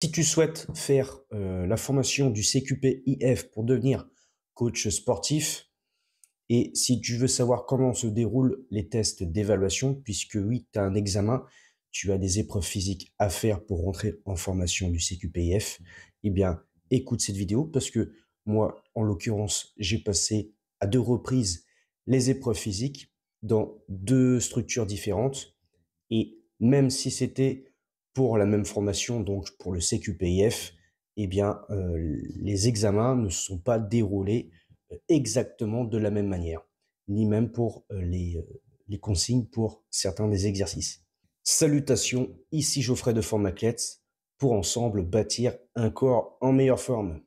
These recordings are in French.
Si tu souhaites faire euh, la formation du CQPIF pour devenir coach sportif, et si tu veux savoir comment se déroulent les tests d'évaluation, puisque oui, tu as un examen, tu as des épreuves physiques à faire pour rentrer en formation du CQPIF, eh bien, écoute cette vidéo parce que moi, en l'occurrence, j'ai passé à deux reprises les épreuves physiques dans deux structures différentes. Et même si c'était pour la même formation, donc pour le CQPIF, eh bien, euh, les examens ne sont pas déroulés euh, exactement de la même manière, ni même pour euh, les, les consignes pour certains des exercices. Salutations, ici Geoffrey de Formaclets pour ensemble bâtir un corps en meilleure forme.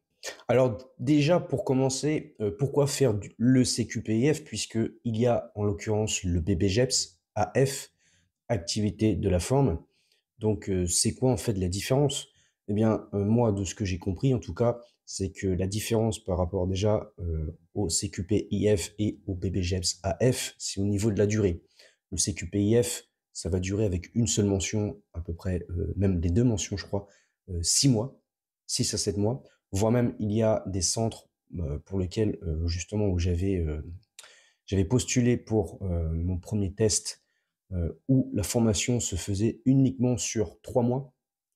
Alors déjà pour commencer, pourquoi faire le CQPIF puisque il y a en l'occurrence le BBGEPS AF, activité de la forme, donc, c'est quoi en fait la différence Eh bien, moi, de ce que j'ai compris, en tout cas, c'est que la différence par rapport déjà au CQPIF et au BBGEPS AF, c'est au niveau de la durée. Le CQPIF, ça va durer avec une seule mention, à peu près, même des deux mentions, je crois, six mois, six à sept mois, voire même il y a des centres pour lesquels, justement, où j'avais postulé pour mon premier test euh, où la formation se faisait uniquement sur trois mois.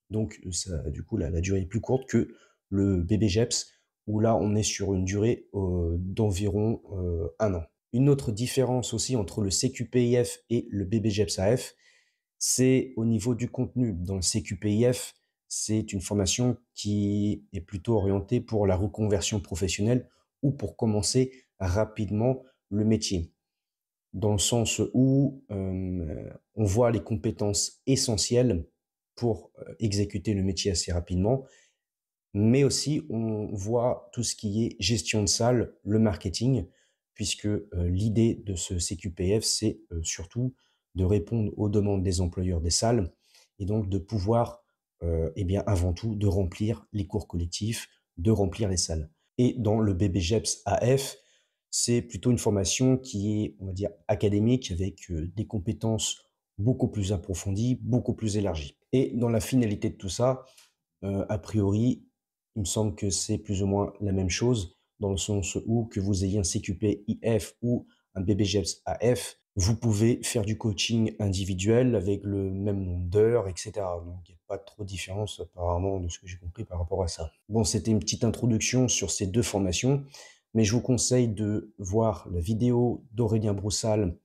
Donc, ça, du coup, la, durée est plus courte que le BBGEPS, où là, on est sur une durée euh, d'environ euh, un an. Une autre différence aussi entre le CQPIF et le BBGEPS-AF, c'est au niveau du contenu. Dans le CQPIF, c'est une formation qui est plutôt orientée pour la reconversion professionnelle ou pour commencer rapidement le métier dans le sens où euh, on voit les compétences essentielles pour euh, exécuter le métier assez rapidement, mais aussi on voit tout ce qui est gestion de salle, le marketing, puisque euh, l'idée de ce CQPF, c'est surtout de répondre aux demandes des employeurs des salles et donc de pouvoir, eh bien, avant tout, de remplir les cours collectifs, de remplir les salles. Et dans le BBGEPS AF, c'est plutôt une formation qui est, on va dire, académique, avec euh, des compétences beaucoup plus approfondies, beaucoup plus élargies. Et dans la finalité de tout ça, euh, a priori, il me semble que c'est plus ou moins la même chose, dans le sens où que vous ayez un CQP IF ou un BBGEPS AF, vous pouvez faire du coaching individuel avec le même nombre d'heures, etc. Donc il n'y a pas trop de différence apparemment de ce que j'ai compris par rapport à ça. Bon, c'était une petite introduction sur ces deux formations mais je vous conseille de voir la vidéo d'Aurélien Broussal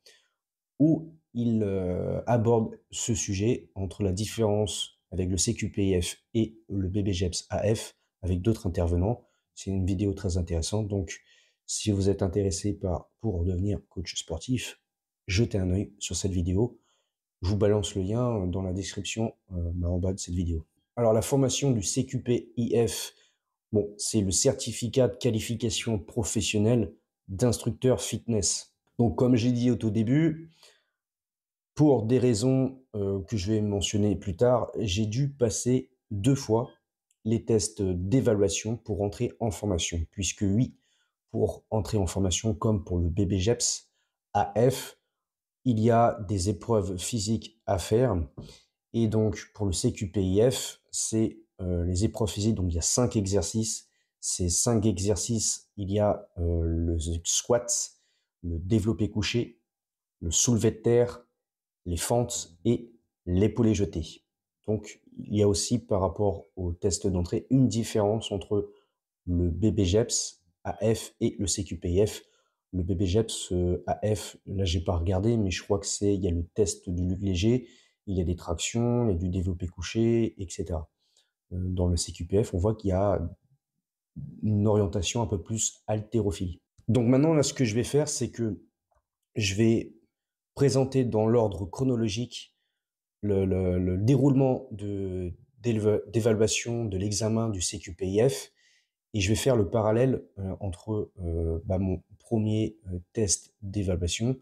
où il euh, aborde ce sujet entre la différence avec le CQPIF et le BBGEPS AF avec d'autres intervenants. C'est une vidéo très intéressante. Donc, si vous êtes intéressé par, pour devenir coach sportif, jetez un œil sur cette vidéo. Je vous balance le lien dans la description euh, bah, en bas de cette vidéo. Alors, la formation du CQPIF Bon, c'est le certificat de qualification professionnelle d'instructeur fitness. Donc, comme j'ai dit au tout début, pour des raisons euh, que je vais mentionner plus tard, j'ai dû passer deux fois les tests d'évaluation pour entrer en formation, puisque oui, pour entrer en formation, comme pour le BBGEPS AF, il y a des épreuves physiques à faire. Et donc, pour le CQPIF, c'est les épreuves physiques, donc il y a cinq exercices. Ces cinq exercices, il y a le squat, le développé couché, le soulevé de terre, les fentes et l'épaulé jeté. Donc il y a aussi par rapport au test d'entrée une différence entre le BBGEPS AF et le CQPF. Le BBGEPS AF, là j'ai pas regardé, mais je crois que c'est il y a le test du léger, il y a des tractions, il y a du développé couché, etc. Euh, dans le CQPF, on voit qu'il y a une orientation un peu plus haltérophilie. Donc maintenant, là, ce que je vais faire, c'est que je vais présenter dans l'ordre chronologique le, déroulement d'évaluation de l'examen du CQPIF et je vais faire le parallèle euh, entre euh, bah, mon premier test d'évaluation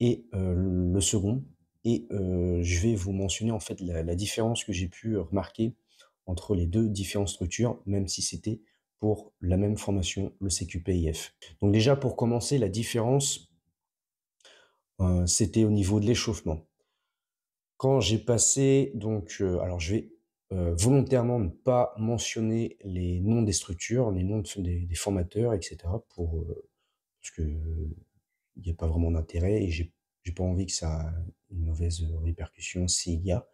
et le second. Et je vais vous mentionner en fait la différence que j'ai pu remarquer entre les deux différentes structures, même si c'était pour la même formation, le CQPIF. Donc déjà, pour commencer, la différence, euh, c'était au niveau de l'échauffement. Quand j'ai passé, donc, euh, alors je vais euh, volontairement ne pas mentionner les noms des structures, les noms des, formateurs, etc., pour, parce il n'y a pas vraiment d'intérêt et j'ai n'ai pas envie que ça ait une mauvaise répercussion s'il y a.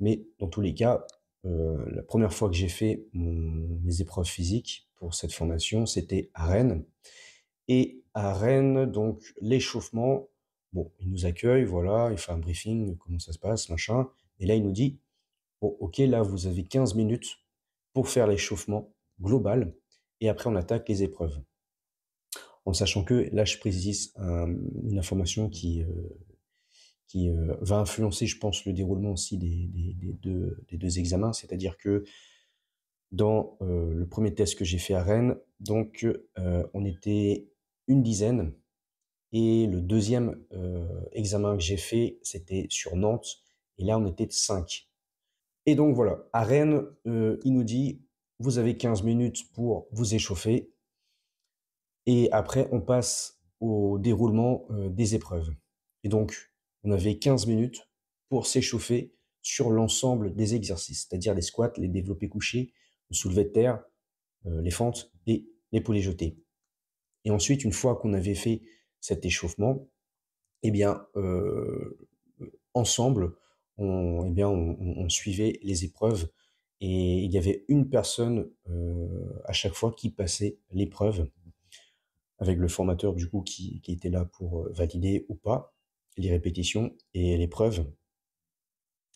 Mais dans tous les cas, euh, la première fois que j'ai fait mes épreuves physiques pour cette formation, c'était à Rennes. Et à Rennes, donc l'échauffement, bon, il nous accueille, voilà, il fait un briefing, comment ça se passe, machin. Et là, il nous dit, ok, là, vous avez 15 minutes pour faire l'échauffement global, et après, on attaque les épreuves. En sachant que, là, je précise une information qui, euh, qui euh, va influencer, je pense, le déroulement aussi des, des, deux, examens. C'est-à-dire que dans euh, le premier test que j'ai fait à Rennes, donc euh, on était une dizaine. Et le deuxième examen que j'ai fait, c'était sur Nantes. Et là, on était de 5. Et donc voilà, à Rennes, il nous dit, vous avez 15 minutes pour vous échauffer. Et après, on passe au déroulement des épreuves. Et donc, on avait 15 minutes pour s'échauffer sur l'ensemble des exercices, c'est-à-dire les squats, les développés couchés, le soulevé de terre, euh, les fentes et les poulets jetés. Et ensuite, une fois qu'on avait fait cet échauffement, eh bien, euh, ensemble, on, eh bien, on, suivait les épreuves et il y avait une personne euh, à chaque fois qui passait l'épreuve avec le formateur du coup qui était là pour valider ou pas les répétitions et l'épreuve.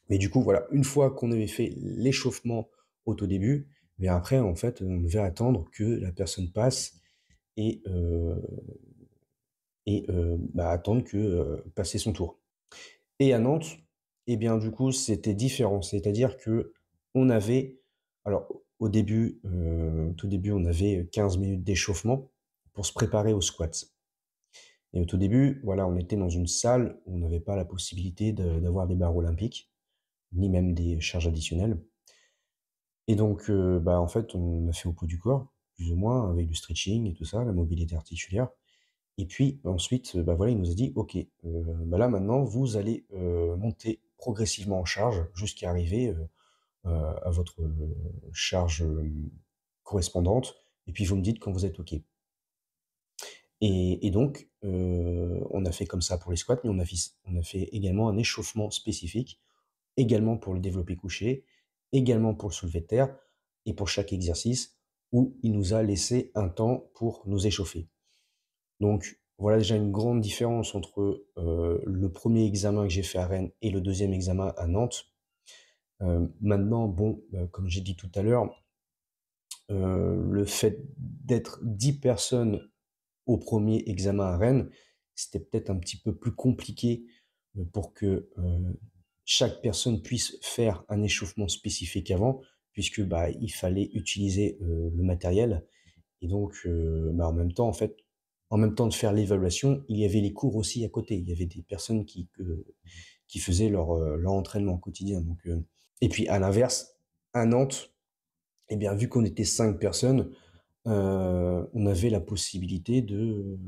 Mais du coup, voilà, une fois qu'on avait fait l'échauffement au tout début, mais après, en fait, on devait attendre que la personne passe et, euh, et euh, bah, attendre que euh, passer son tour. Et à Nantes, eh bien, du coup, c'était différent. C'est-à-dire que on avait, alors au début, tout début, on avait 15 minutes d'échauffement pour se préparer au squat. Et au tout début, voilà, on était dans une salle où on n'avait pas la possibilité d'avoir des barres olympiques, ni même des charges additionnelles. Et donc, euh, bah, en fait, on a fait au pot du corps, plus ou moins, avec du stretching et tout ça, la mobilité articulaire. Et puis ensuite, bah, voilà, il nous a dit, ok, euh, bah, là maintenant, vous allez euh, monter progressivement en charge jusqu'à arriver à votre charge correspondante. Et puis vous me dites quand vous êtes ok. Et, donc, euh, on a fait comme ça pour les squats, mais on a, fait, on a fait également un échauffement spécifique, également pour le développé couché, également pour le soulevé de terre, et pour chaque exercice, où il nous a laissé un temps pour nous échauffer. Donc, voilà déjà une grande différence entre euh, le premier examen que j'ai fait à Rennes et le deuxième examen à Nantes. Euh, maintenant, bon, comme j'ai dit tout à l'heure, le fait d'être 10 personnes au premier examen à Rennes, c'était peut-être un petit peu plus compliqué euh, pour que euh, chaque personne puisse faire un échauffement spécifique avant, puisque bah, il fallait utiliser euh, le matériel. Et donc, bah, en même temps, en fait, en même temps de faire l'évaluation, il y avait les cours aussi à côté. Il y avait des personnes qui, qui faisaient leur, leur entraînement quotidien. Donc, et puis à l'inverse, à Nantes, eh bien, vu qu'on était cinq personnes, euh, on avait la possibilité de,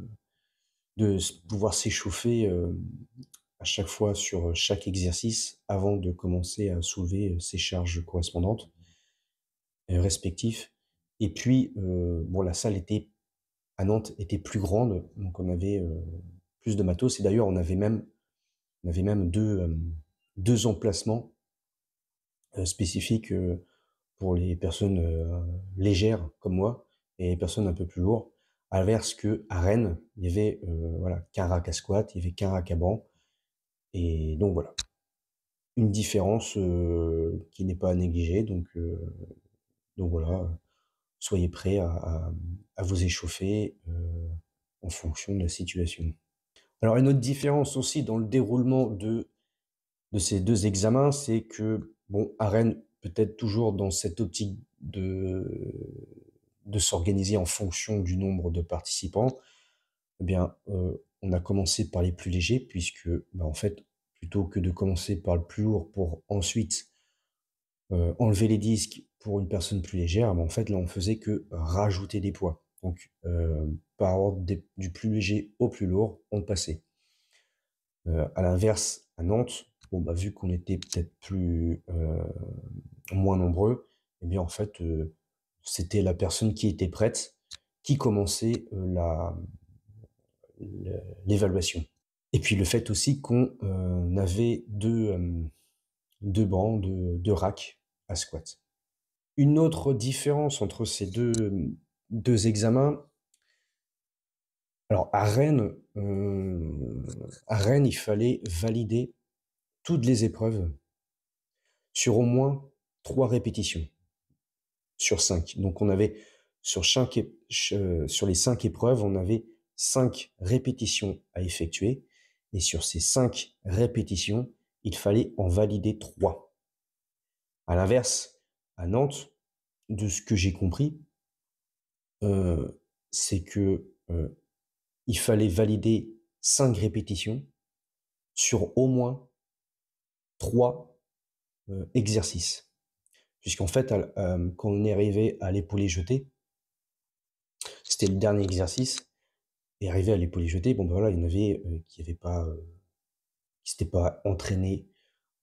pouvoir s'échauffer euh, à chaque fois sur euh, chaque exercice avant de commencer à soulever ses charges correspondantes, respectives. Et puis, bon, la salle était à Nantes était plus grande, donc on avait plus de matos. Et d'ailleurs, on avait même, on avait même deux emplacements spécifiques pour les personnes légères comme moi, et personnes un peu plus lourdes. À l'inverse que à Rennes, il y avait euh, voilà, qu'un rack à squat, il y avait qu'un rack à banc. Et donc voilà, une différence euh, qui n'est pas à négliger. Donc, euh, donc voilà, soyez prêts à, vous échauffer en fonction de la situation. Alors une autre différence aussi dans le déroulement de, de ces deux examens, c'est que, bon, à Rennes, peut-être toujours dans cette optique de, de s'organiser en fonction du nombre de participants, eh bien, euh, on a commencé par les plus légers, puisque, bah, en fait, plutôt que de commencer par le plus lourd pour ensuite euh, enlever les disques pour une personne plus légère, mais bah, en fait, là, on faisait que rajouter des poids. Donc, euh, par ordre du plus léger au plus lourd, on passait. à l'inverse, à Nantes, bon, bah, vu qu'on était peut-être plus moins nombreux, eh bien, en fait, c'était la personne qui était prête qui commençait euh, l'évaluation. Et puis le fait aussi qu'on euh, avait deux, euh, bancs, deux, racks à squat. Une autre différence entre ces deux, examens, alors à Rennes, à Rennes, il fallait valider toutes les épreuves sur au moins trois répétitions sur 5. Donc on avait sur, chaque, euh, sur les cinq épreuves, on avait cinq répétitions à effectuer. Et sur ces cinq répétitions, il fallait en valider 3. À l'inverse, à Nantes, de ce que j'ai compris, euh, c'est que euh, il fallait valider cinq répétitions sur au moins trois exercices puisqu'en fait, euh, quand on est arrivé à l'épaulé jeté, c'était le dernier exercice, et arrivé à l'épaulé jeté, bon ben voilà, il y en avait euh, qui n'avaient pas, euh, pas entraînés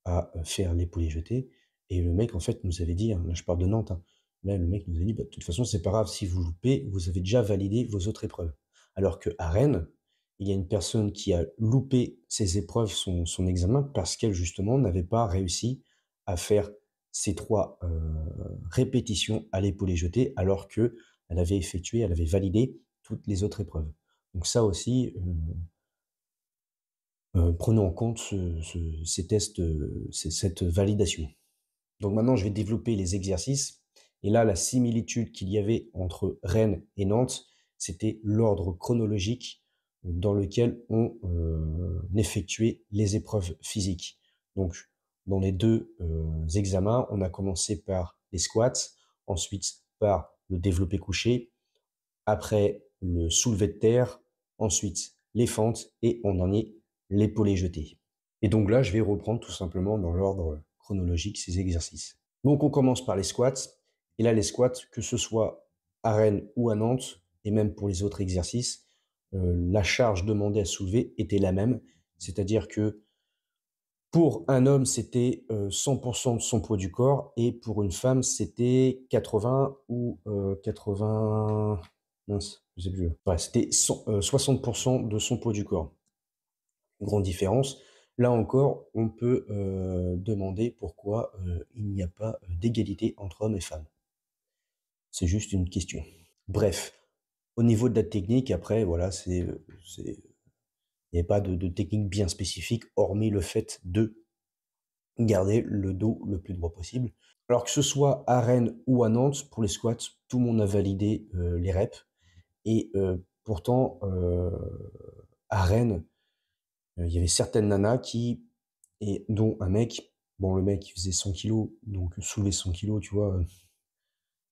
à faire l'épaulé jeté, et le mec en fait nous avait dit, hein, là je parle de Nantes, hein, là le mec nous a dit, bah, de toute façon c'est pas grave, si vous loupez, vous avez déjà validé vos autres épreuves, alors que à Rennes, il y a une personne qui a loupé ses épreuves, son examen, parce qu'elle justement n'avait pas réussi à faire ces trois euh, répétitions à l'épaule jeté alors que elle avait effectué, elle avait validé toutes les autres épreuves. Donc ça aussi, euh, euh, prenons en compte ces tests, cette validation. Donc maintenant, je vais développer les exercices. Et là, la similitude qu'il y avait entre Rennes et Nantes, c'était l'ordre chronologique dans lequel on effectuait les épreuves physiques. Donc, dans les deux euh, examens, on a commencé par les squats, ensuite par le développé couché, après le soulevé de terre, ensuite les fentes et on en est l'épaulé jeté. Et donc là, je vais reprendre tout simplement dans l'ordre chronologique ces exercices. Donc on commence par les squats. Et là, les squats, que ce soit à Rennes ou à Nantes, et même pour les autres exercices, euh, la charge demandée à soulever était la même. C'est-à-dire que pour un homme, c'était 100% euh, de son poids du corps et pour une femme, c'était 80 ou 80... Euh, mince, je sais plus. c'était 60% euh, de son poids du corps. Grande différence. Là encore, on peut demander pourquoi il n'y a pas d'égalité entre hommes et femmes. C'est juste une question. Bref, au niveau de la technique, après, voilà, c'est il n'y avait pas de, technique bien spécifique, hormis le fait de garder le dos le plus droit possible. Alors que ce soit à Rennes ou à Nantes, pour les squats, tout le monde a validé euh, les reps. Et euh, pourtant, euh, à Rennes, il y avait certaines nanas qui, et dont un mec, bon, le mec faisait 100 kg donc soulever 100 kg tu vois,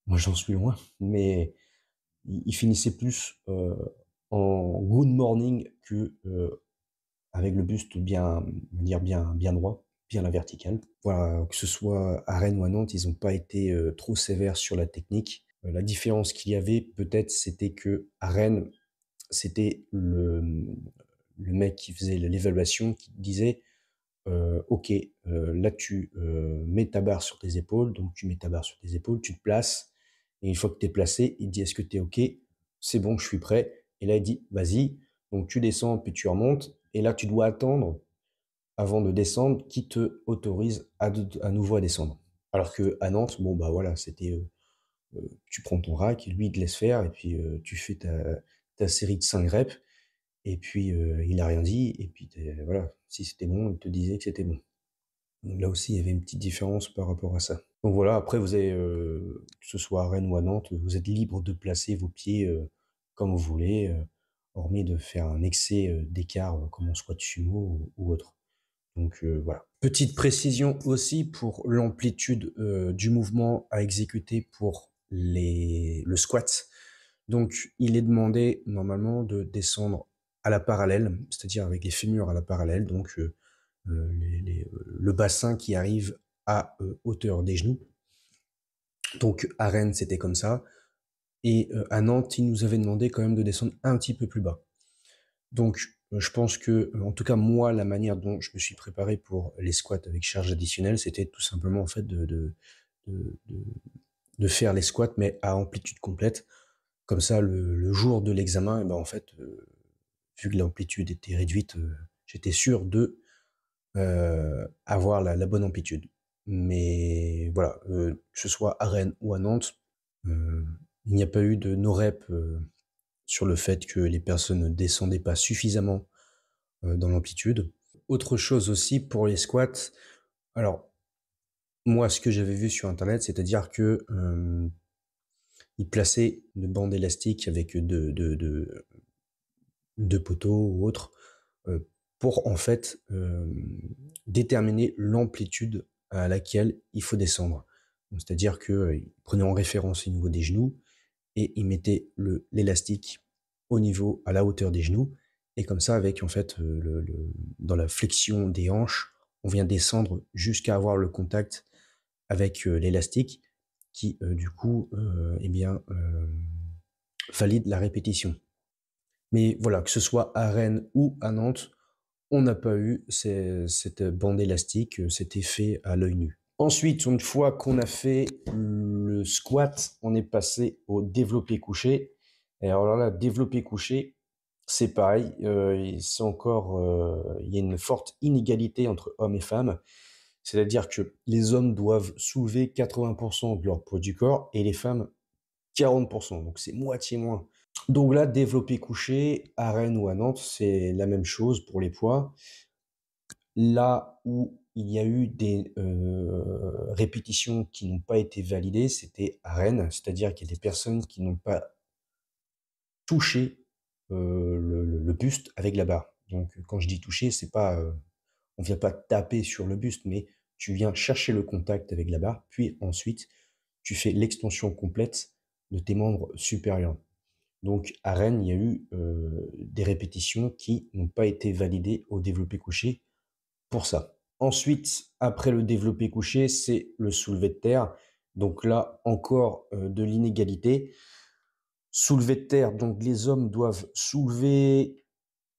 moi j'en suis loin, mais il finissait plus en good morning que euh, avec le buste bien, dire bien, bien droit, bien la verticale. Voilà, que ce soit à Rennes ou à Nantes, ils n'ont pas été euh, trop sévères sur la technique. Euh, la différence qu'il y avait peut-être, c'était que à Rennes, c'était le, le, mec qui faisait l'évaluation qui disait Ok, là tu mets ta barre sur tes épaules, donc tu mets ta barre sur tes épaules, tu te places, et une fois que tu es placé, il dit Est-ce que tu es OK C'est bon, je suis prêt et là, il dit, vas-y, donc tu descends, puis tu remontes. Et là, tu dois attendre avant de descendre qui te autorise à, à nouveau à descendre. Alors que à Nantes, bon, bah voilà, c'était. Euh, euh, tu prends ton rack, lui, il te laisse faire, et puis euh, tu fais ta, série de 5 reps, et puis il n'a rien dit, et puis voilà, si c'était bon, il te disait que c'était bon. Donc là aussi, il y avait une petite différence par rapport à ça. Donc voilà, après, vous avez, que ce soit à Rennes ou à Nantes, vous êtes libre de placer vos pieds comme vous voulez, euh, hormis de faire un excès euh, d'écart euh, comme en squat sumo ou, autre. Donc voilà. Petite précision aussi pour l'amplitude du mouvement à exécuter pour les, le squat. Donc il est demandé normalement de descendre à la parallèle, c'est-à-dire avec les fémurs à la parallèle, donc le bassin qui arrive à hauteur des genoux. Donc à Rennes, c'était comme ça. Et euh, à Nantes, il nous avait demandé quand même de descendre un petit peu plus bas. Donc, euh, je pense que, euh, en tout cas, moi, la manière dont je me suis préparé pour les squats avec charge additionnelle, c'était tout simplement en fait de, de, faire les squats, mais à amplitude complète. Comme ça, le, jour de l'examen, eh ben, en fait, vu que l'amplitude était réduite, j'étais sûr de avoir la, bonne amplitude. Mais voilà, que ce soit à Rennes ou à Nantes, il n'y a pas eu de no rep euh, sur le fait que les personnes ne descendaient pas suffisamment euh, dans l'amplitude. Autre chose aussi pour les squats. Alors, moi, ce que j'avais vu sur Internet, c'est-à-dire que euh, ils plaçaient une bande élastique avec deux, deux, poteaux ou autres pour en fait déterminer l'amplitude à laquelle il faut descendre. C'est-à-dire qu'ils prenaient en référence au niveau des genoux, et il mettait l'élastique au niveau, à la hauteur des genoux. Et comme ça, avec en fait, euh, le, dans la flexion des hanches, on vient descendre jusqu'à avoir le contact avec euh, l'élastique qui, euh, du coup, eh bien, valide la répétition. Mais voilà, que ce soit à Rennes ou à Nantes, on n'a pas eu cette bande élastique, cet effet à l'œil nu. Ensuite, une fois qu'on a fait le squat, on est passé au développé couché. Et alors là, développé couché, c'est pareil. Euh, c'est encore, euh, il y a une forte inégalité entre hommes et femmes. C'est-à-dire que les hommes doivent soulever 80% de leur poids du corps et les femmes 40%. Donc c'est moitié moins. Donc là, développé couché à Rennes ou à Nantes, c'est la même chose pour les poids. Là où il y a eu des euh, répétitions qui n'ont pas été validées, c'était à Rennes, c'est-à-dire qu'il y a des personnes qui n'ont pas touché euh, le, buste avec la barre. Donc quand je dis toucher, c'est pas euh, on vient pas taper sur le buste, mais tu viens chercher le contact avec la barre, puis ensuite tu fais l'extension complète de tes membres supérieurs. Donc à Rennes, il y a eu des répétitions qui n'ont pas été validées au développé couché pour ça. Ensuite, après le développé couché, c'est le soulevé de terre. Donc là, encore euh, de l'inégalité. Soulevé de terre, donc les hommes doivent soulever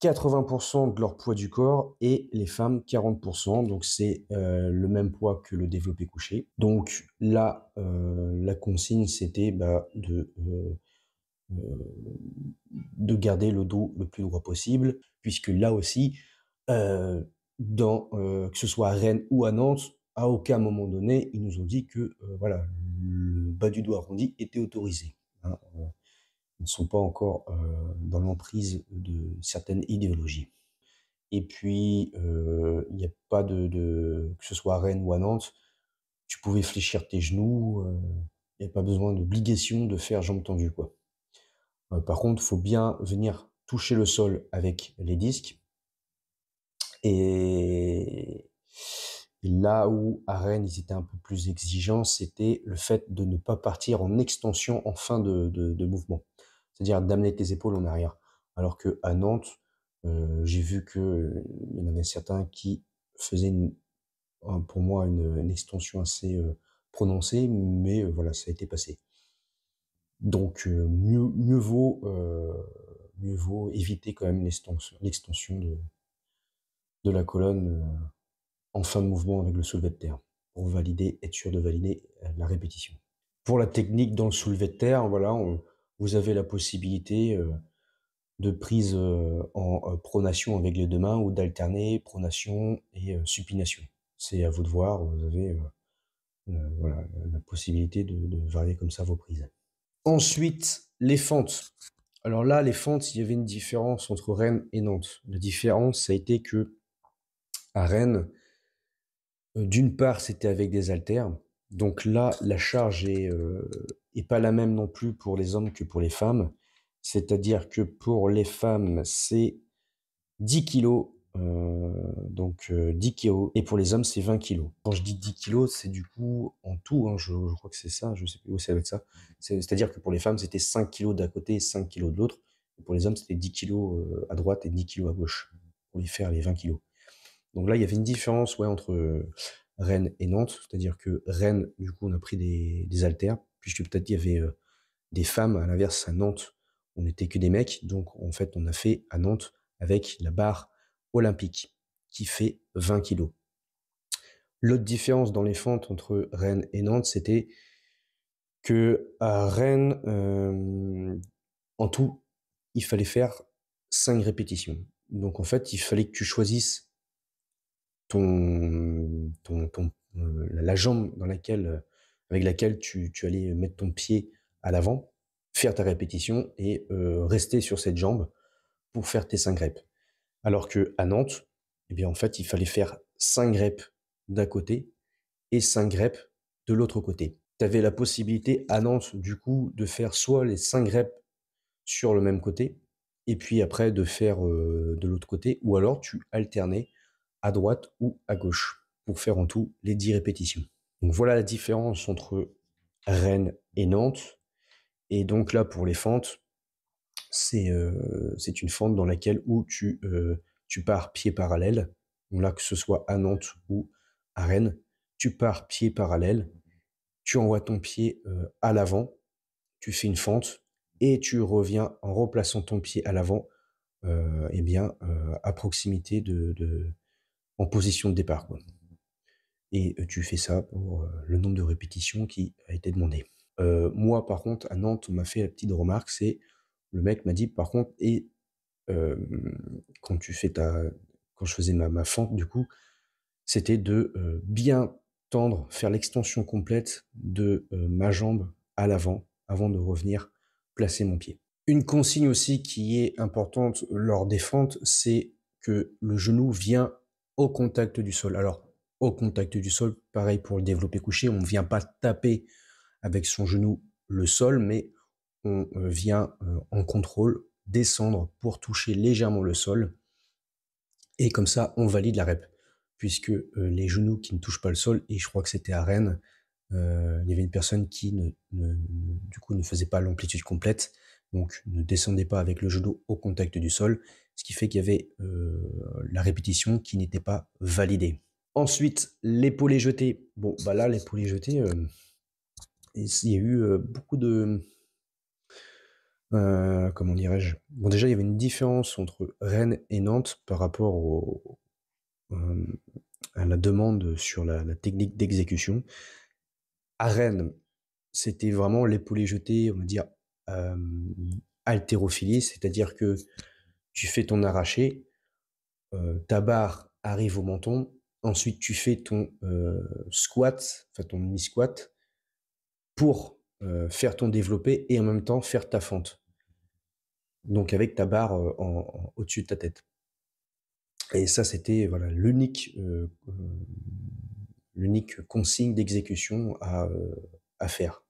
80% de leur poids du corps et les femmes 40%. Donc c'est euh, le même poids que le développé couché. Donc là, euh, la consigne, c'était bah, de, de garder le dos le plus droit possible, puisque là aussi, dans, euh, que ce soit à Rennes ou à Nantes, à aucun moment donné, ils nous ont dit que euh, voilà, le bas du doigt arrondi était autorisé. Hein, euh. Ils ne sont pas encore dans l'emprise de certaines idéologies. Et puis, il n'y a pas de, de, que ce soit à Rennes ou à Nantes, tu pouvais fléchir tes genoux, il n'y a pas besoin d'obligation de faire jambes tendues. Quoi. par contre, il faut bien venir toucher le sol avec les disques et là où à Rennes, ils étaient un peu plus exigeants, c'était le fait de ne pas partir en extension en fin de, mouvement. C'est-à-dire d'amener tes épaules en arrière. Alors que à Nantes, euh, j'ai vu qu'il y en avait certains qui faisaient pour moi une, extension assez euh, prononcée, mais euh, voilà, ça a été passé. Donc mieux, vaut mieux vaut éviter quand même l'extension de, de la colonne euh, en fin de mouvement avec le soulevé de terre pour valider, être sûr de valider euh, la répétition. Pour la technique dans le soulevé de terre, voilà, vous avez la possibilité euh, de prise en pronation avec les deux mains ou d'alterner pronation et supination. C'est à vous de voir, vous avez voilà, la possibilité de, de varier comme ça vos prises. Ensuite, les fentes. Alors là, les fentes, il y avait une différence entre Rennes et Nantes. La différence, ça a été que à Rennes. Euh, d'une part, c'était avec des haltères. Donc là, la charge euh, est, pas la même non plus pour les hommes que pour les femmes. C'est-à-dire que pour les femmes, c'est 10 kilos. Euh, donc 10 kilos. Et pour les hommes, c'est 20 kilos. Quand je dis 10 kilos, c'est du coup en tout. Hein, je, crois que c'est ça. Je sais plus où va avec ça. C'est-à-dire que pour les femmes, c'était 5 kilos d'un côté et 5 kilos de l'autre. Pour les hommes, c'était 10 kilos à droite et 10 kilos à gauche. Pour les faire les 20 kilos. Donc là, il y avait une différence ouais, entre euh, Rennes et Nantes, c'est-à-dire que Rennes, du coup, on a pris des, des haltères, puisque peut-être qu'il y avait euh, des femmes, à l'inverse, à Nantes, on n'était que des mecs, donc en fait, on a fait à Nantes avec la barre olympique, qui fait 20 kilos. L'autre différence dans les fentes entre Rennes et Nantes, c'était que à Rennes, euh, en tout, il fallait faire 5 répétitions. Donc en fait, il fallait que tu choisisses euh, la jambe dans laquelle, euh, avec laquelle tu, allais mettre ton pied à l'avant, faire ta répétition et euh, rester sur cette jambe pour faire tes 5 reps. Alors que à Nantes, eh bien en fait, il fallait faire 5 reps d'un côté et 5 reps de l'autre côté. Tu avais la possibilité à Nantes du coup de faire soit les 5 reps sur le même côté et puis après de faire de l'autre côté ou alors tu alternais à droite ou à gauche pour faire en tout les 10 répétitions. Donc voilà la différence entre Rennes et Nantes. Et donc là, pour les fentes, c'est euh, une fente dans laquelle où tu, euh, tu pars pied parallèle. là, que ce soit à Nantes ou à Rennes, tu pars pied parallèle, tu envoies ton pied euh, à l'avant, tu fais une fente et tu reviens en replaçant ton pied à l'avant, eh bien, à proximité de position de départ. Et euh, tu fais ça pour euh, le nombre de répétitions qui a été demandé. Euh, moi, par contre, à Nantes, on m'a fait la petite remarque, c'est le mec m'a dit, par contre, et quand tu fais ta, quand je faisais ma, fente, du coup, c'était de bien tendre, faire l'extension complète de ma jambe à l'avant, avant de revenir placer mon pied. Une consigne aussi qui est importante lors des fentes, c'est que le genou vient au contact du sol. Alors, au contact du sol, pareil pour le développé couché, on ne vient pas taper avec son genou le sol, mais on euh, vient euh, en contrôle descendre pour toucher légèrement le sol. Et comme ça, on valide la rep. Puisque euh, les genoux qui ne touchent pas le sol, et je crois que c'était à Rennes, il y avait une personne qui ne, du coup ne faisait pas l'amplitude complète donc ne descendez pas avec le jeu au contact du sol, ce qui fait qu'il y avait euh, la répétition qui n'était pas validée. Ensuite, l'épaulé jeté. Bon, bah là, l'épaulé jeté, euh, il y a eu euh, beaucoup de. Euh, comment dirais-je Bon, déjà, il y avait une différence entre Rennes et Nantes par rapport à la demande sur la, technique d'exécution. À Rennes, c'était vraiment l'épaulé jeté, on va dire, euh, haltérophilie, c'est-à-dire que tu fais ton arraché, ta barre arrive au menton, ensuite tu fais ton squat, enfin ton mi squat pour faire ton développé et en même temps faire ta fente. Donc avec ta barre au-dessus de ta tête. Et ça, c'était voilà l'unique l'unique consigne d'exécution à faire.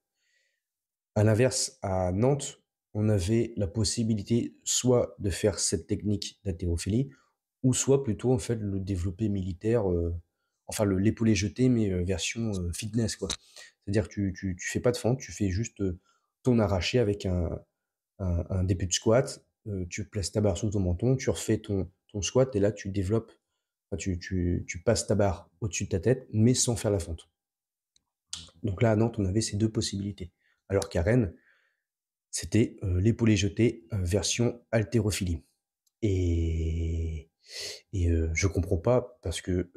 À l'inverse, à Nantes, on avait la possibilité soit de faire cette technique d'athérophilie ou soit plutôt en fait le développer militaire, euh, enfin enfin l'épaulé jeté, mais euh, version euh, fitness. quoi. C'est-à-dire que tu, tu, fais pas de fente, tu fais juste ton arraché avec un, un, début de squat, tu places ta barre sous ton menton, tu refais ton, ton squat, et là tu développes, tu, tu, tu passes ta barre au-dessus de ta tête, mais sans faire la fente. Donc là, à Nantes, on avait ces deux possibilités alors qu'à c'était l'épaule euh, l'épaulé jeté euh, version haltérophilie. Et, et ne euh, je comprends pas parce que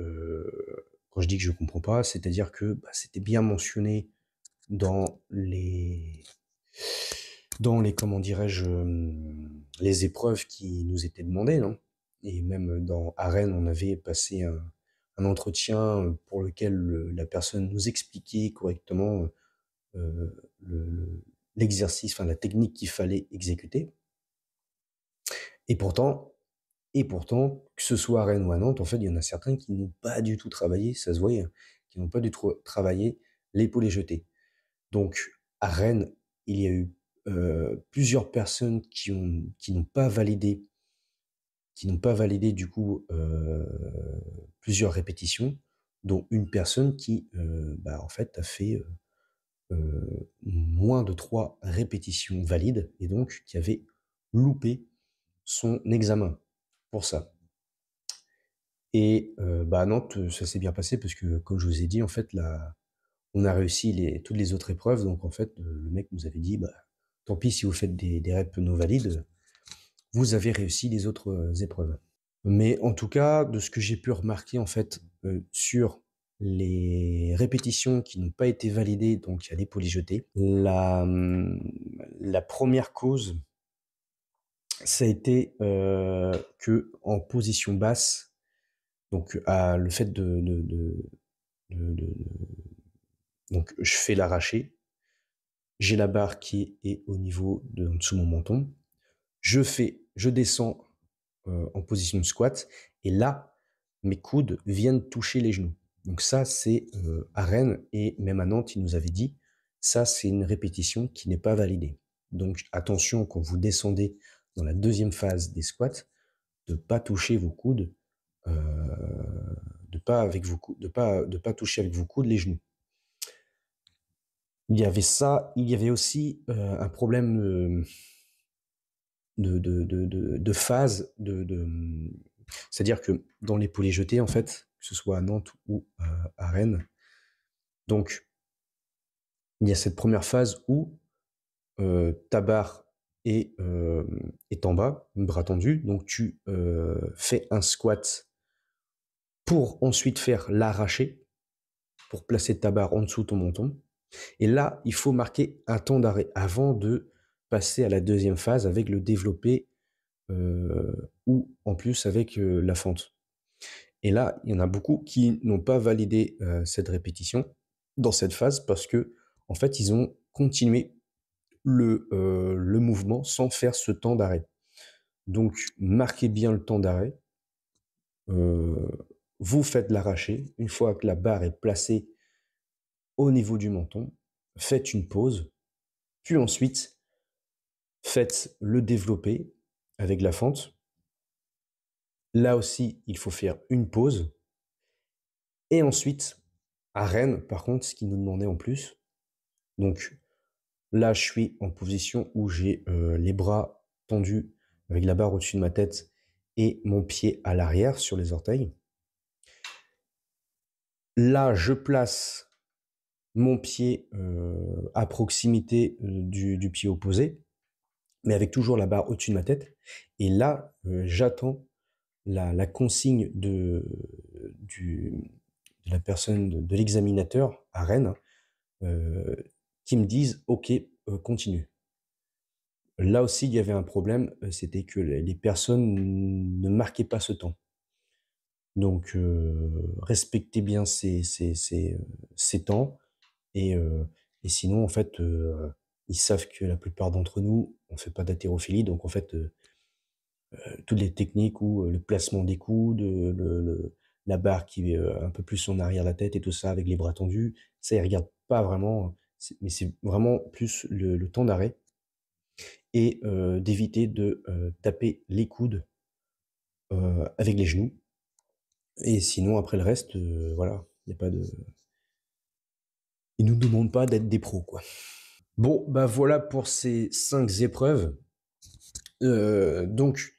quand je dis que je ne comprends pas, c'est-à-dire que bah, c'était bien mentionné dans les dans les comment dirais-je les épreuves qui nous étaient demandées, non Et même dans à on avait passé un entretien pour lequel la personne nous expliquait correctement euh, l'exercice, enfin la technique qu'il fallait exécuter. Et pourtant, et pourtant, que ce soit à Rennes ou à Nantes, en fait, il y en a certains qui n'ont pas du tout travaillé, ça se voyait, hein, qui n'ont pas du tout travaillé l'épaule et jetée. Donc, à Rennes, il y a eu euh, plusieurs personnes qui ont qui n'ont pas validé qui n'ont pas validé du coup euh, plusieurs répétitions dont une personne qui bah, en fait a fait euh, moins de trois répétitions valides et donc qui avait loupé son examen pour ça. Et euh, bah à Nantes, euh, ça s'est bien passé parce que, comme je vous ai dit, en fait, là, on a réussi les, toutes les autres épreuves. Donc, en fait, le mec nous avait dit, bah, tant pis si vous faites des, des reps non valides, vous avez réussi les autres épreuves. Mais en tout cas, de ce que j'ai pu remarquer, en fait, sur les répétitions qui n'ont pas été validées, donc il y a des hum, La, première cause, ça a été qu'en euh, que en position basse, donc à le fait de, de, donc je fais l'arraché, j'ai la barre qui est au niveau de mon menton, je fais, je descends euh, en position squat et là mes coudes viennent toucher les genoux. Donc ça, c'est euh, à Rennes et même à Nantes, il nous avait dit, ça, c'est une répétition qui n'est pas validée. Donc attention quand vous descendez dans la deuxième phase des squats, de pas toucher vos coudes, euh, de pas avec vos coudes, de pas de pas toucher avec vos coudes les genoux. Il y avait ça, il y avait aussi euh, un problème de, phase, de, c'est-à-dire que dans les poulets jetés, en fait, que ce soit à Nantes ou euh, à Rennes. Donc, il y a cette première phase où euh, ta barre est, est, euh, en bas, bras tendu. Donc, tu fais un squat pour ensuite faire l'arraché, pour placer ta barre en dessous de ton menton. Et là, il faut marquer un temps d'arrêt avant de passer à la deuxième phase avec le développé ou en plus avec la fente. Et là, il y en a beaucoup qui n'ont pas validé euh, cette répétition dans cette phase parce que, en fait, ils ont continué le, euh, mouvement sans faire ce temps d'arrêt. Donc, marquez bien le temps d'arrêt. Euh, vous faites l'arraché. Une fois que la barre est placée au niveau du menton, faites une pause. Puis ensuite, faites le développer avec la fente Là aussi, il faut faire une pause. Et ensuite, à Rennes, par contre, ce qu'il nous demandait en plus, donc là, je suis en position où j'ai euh, les bras tendus avec la barre au-dessus de ma tête et mon pied à l'arrière sur les orteils. Là, je place mon pied euh, à proximité euh, du, pied opposé, mais avec toujours la barre au-dessus de ma tête. Et là, j'attends la, consigne de, la personne, de, l'examinateur à Rennes, euh, qui me disent OK, euh, continue. Là aussi, il y avait un problème, euh, c'était que les personnes ne marquaient pas ce temps. Donc, respectez bien ces, ces, ces, ces temps. Et, sinon, en fait, ils savent que la plupart d'entre nous, on ne fait pas d'athérophilie, Donc, en fait, euh, toutes les techniques ou euh, le placement des coudes, euh, la barre qui est un peu plus en arrière de la tête et tout ça avec les bras tendus, ça il regarde pas vraiment, hein. mais c'est vraiment plus le, temps d'arrêt et d'éviter de taper les coudes avec les genoux. Et sinon après le reste, voilà, il n'y a pas de, il nous demande pas d'être des pros quoi. Bon bah voilà pour ces cinq épreuves. donc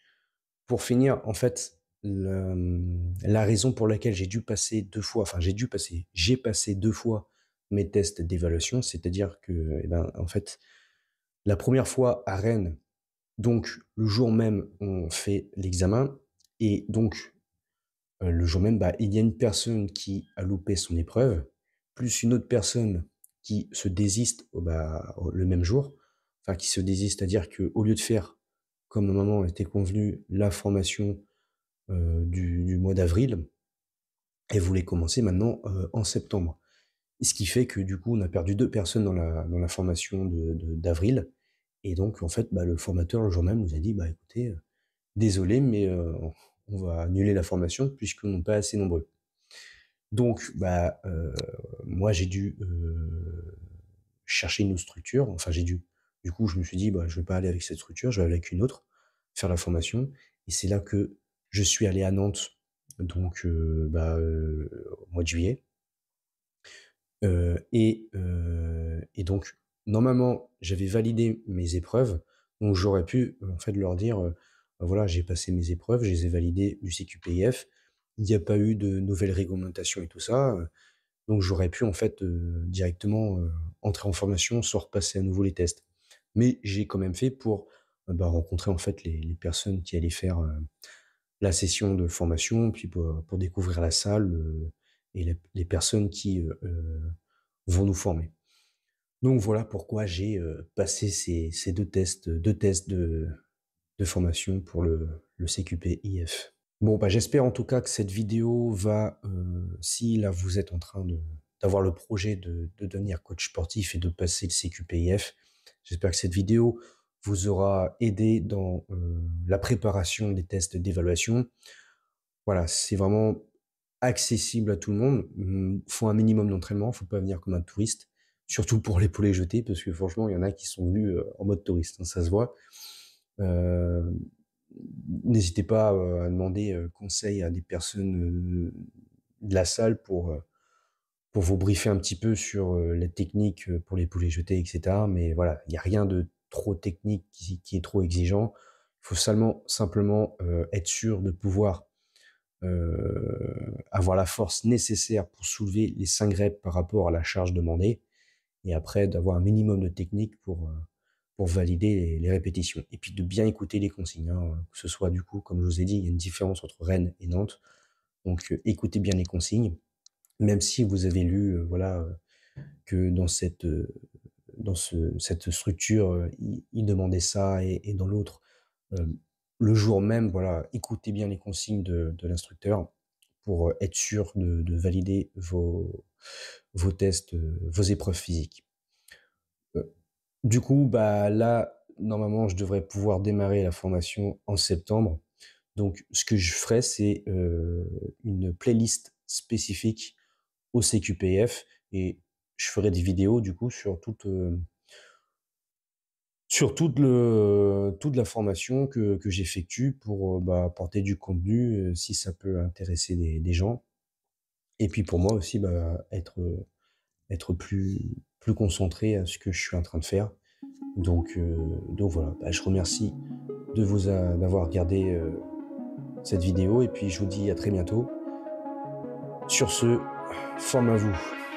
pour finir, en fait, la raison pour laquelle j'ai dû passer deux fois, enfin j'ai dû passer, j'ai passé deux fois mes tests d'évaluation, c'est-à-dire que, eh ben, en fait, la première fois à Rennes, donc le jour même, on fait l'examen, et donc euh, le jour même, bah, il y a une personne qui a loupé son épreuve, plus une autre personne qui se désiste oh, bah, le même jour, enfin qui se désiste, c'est-à-dire qu'au lieu de faire comme normalement, on était convenu, la formation euh, du, mois d'avril Elle voulait commencer maintenant euh, en septembre. Ce qui fait que du coup, on a perdu deux personnes dans la, dans la formation d'avril. De, et donc, en fait, bah, le formateur, le jour même, nous a dit, bah, écoutez, euh, désolé, mais on va annuler la formation puisque n'est pas assez nombreux. Donc, bah, moi, j'ai dû chercher une autre structure. Enfin, j'ai dû du coup, je me suis dit, bah, je ne vais pas aller avec cette structure, je vais aller avec une autre, faire la formation. Et c'est là que je suis allé à Nantes, donc euh, bah, euh, au mois de juillet. Euh, et, donc, normalement, j'avais validé mes épreuves, donc j'aurais pu en fait leur dire, bah, voilà, j'ai passé mes épreuves, je les ai validées du CQPIF, il n'y a pas eu de nouvelles réglementations et tout ça. Donc j'aurais pu en fait directement entrer en formation sans repasser à nouveau les tests mais j'ai quand même fait pour euh, bah, rencontrer en fait les, personnes qui allaient faire euh, la session de formation, puis pour, découvrir la salle euh, et les personnes qui vont nous former. Donc voilà pourquoi j'ai passé ces, deux tests, deux tests de, formation pour le, le Bon, bah, j'espère en tout cas que cette vidéo va, si là vous êtes en train d'avoir le projet de, de, devenir coach sportif et de passer le CQPIF, J'espère que cette vidéo vous aura aidé dans euh, la préparation des tests d'évaluation. Voilà, c'est vraiment accessible à tout le monde. Il hum, faut un minimum d'entraînement, il ne faut pas venir comme un touriste, surtout pour les poulets jetés, parce que franchement, il y en a qui sont venus euh, en mode touriste, hein, ça se voit. Euh, n'hésitez pas à demander conseil à des personnes de la salle pour pour vous briefer un petit peu sur euh, la technique euh, pour les poulets jetés, etc. Mais voilà, il n'y a rien de trop technique qui, est trop exigeant. Il faut seulement, simplement euh, être sûr de pouvoir avoir la force nécessaire pour soulever les cinq reps par rapport à la charge demandée. Et après, d'avoir un minimum de technique pour, valider les, répétitions. Et puis de bien écouter les consignes. Hein, que ce soit, du coup, comme je vous ai dit, il y a une différence entre Rennes et Nantes. Donc écoutez bien les consignes même si vous avez lu euh, voilà, euh, que dans cette, euh, dans cette structure, il, demandait ça et, dans l'autre, le jour même, voilà, écoutez bien les consignes de, l'instructeur pour être sûr de, valider vos, vos tests, vos épreuves physiques. Du coup, bah là, normalement, je devrais pouvoir démarrer la formation en septembre. Donc, ce que je ferai, c'est une playlist spécifique au CQPF et je ferai des vidéos du coup sur toute euh, sur toute le toute la formation que, que j'effectue pour euh, apporter bah, du contenu euh, si ça peut intéresser des, gens et puis pour moi aussi bah, être être plus plus concentré à ce que je suis en train de faire donc donc voilà bah, je remercie de vous d'avoir regardé cette vidéo et puis je vous dis à très bientôt sur ce forme à vous.